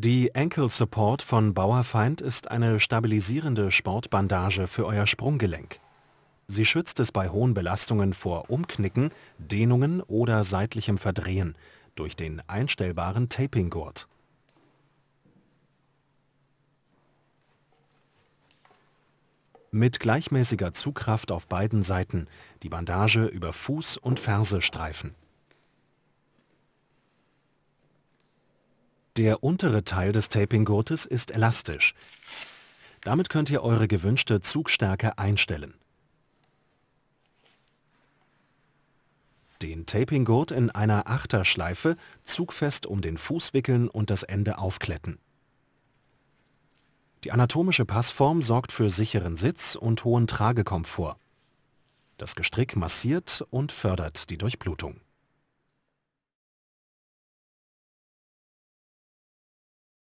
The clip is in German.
Die Ankle Support von Bauerfeind ist eine stabilisierende Sportbandage für euer Sprunggelenk. Sie schützt es bei hohen Belastungen vor Umknicken, Dehnungen oder seitlichem Verdrehen durch den einstellbaren Tapinggurt. Mit gleichmäßiger Zugkraft auf beiden Seiten die Bandage über Fuß und Ferse streifen. Der untere Teil des Tapinggurtes ist elastisch. Damit könnt ihr eure gewünschte Zugstärke einstellen. Den Tapinggurt in einer Achterschleife zugfest um den Fuß wickeln und das Ende aufkletten. Die anatomische Passform sorgt für sicheren Sitz und hohen Tragekomfort. Das Gestrick massiert und fördert die Durchblutung.